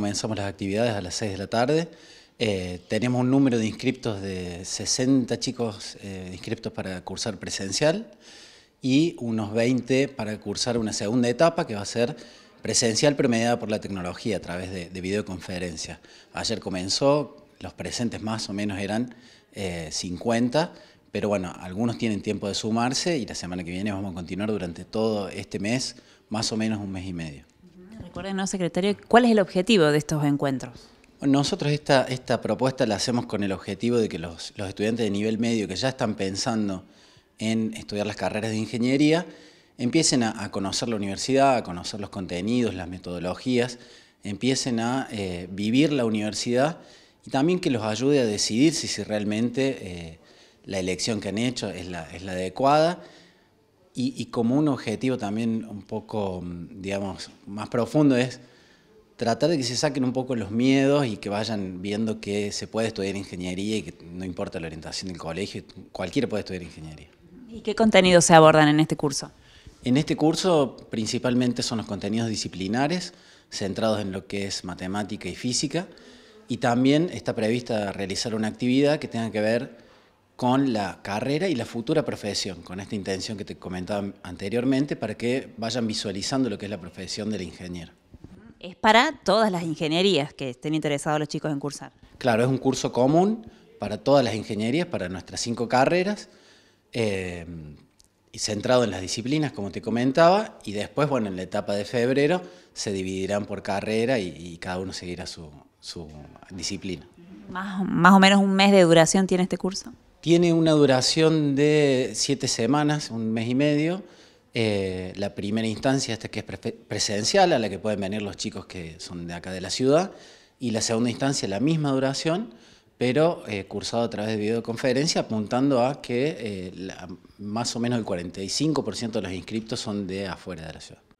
comenzamos las actividades a las 6 de la tarde. Eh, tenemos un número de inscriptos de 60 chicos eh, inscriptos para cursar presencial y unos 20 para cursar una segunda etapa que va a ser presencial pero mediada por la tecnología a través de, videoconferencia. Ayer comenzó, los presentes más o menos eran 50, eh, pero bueno, algunos tienen tiempo de sumarse y la semana que viene vamos a continuar durante todo este mes, más o menos un mes y medio. Recuérdenos, secretario, ¿cuál es el objetivo de estos encuentros? Nosotros esta, propuesta la hacemos con el objetivo de que los, estudiantes de nivel medio que ya están pensando en estudiar las carreras de ingeniería empiecen a, conocer la universidad, a conocer los contenidos, las metodologías, empiecen a eh, vivir la universidad y también que los ayude a decidir si, realmente eh, la elección que han hecho es la adecuada y, como un objetivo también un poco, mm, digamos, más profundo es tratar de que se saquen un poco los miedos y que vayan viendo que se puede estudiar ingeniería y que no importa la orientación del colegio, cualquiera puede estudiar ingeniería. ¿Y qué contenidos se abordan en este curso? En este curso principalmente son los contenidos disciplinares, centrados en lo que es matemática y física, y también está prevista realizar una actividad que tenga que ver con la carrera y la futura profesión, con esta intención que te comentaba anteriormente, para que vayan visualizando lo que es la profesión del ingeniero. Es para todas las ingenierías que estén interesados los chicos en cursar. Claro, es un curso común para todas las ingenierías, para nuestras cinco carreras, eh, y centrado en las disciplinas, como te comentaba, y después, bueno, en la etapa de febrero se dividirán por carrera y, cada uno seguirá su, disciplina. más o menos un mes de duración tiene este curso. Tiene una duración de siete semanas, un mes y medio. Eh, la primera instancia, esta que es presencial, a la que pueden venir los chicos que son de acá de la ciudad. Y la segunda instancia, la misma duración, pero eh, cursado a través de videoconferencia, apuntando a que eh, más o menos el 45% de los inscriptos son de afuera de la ciudad.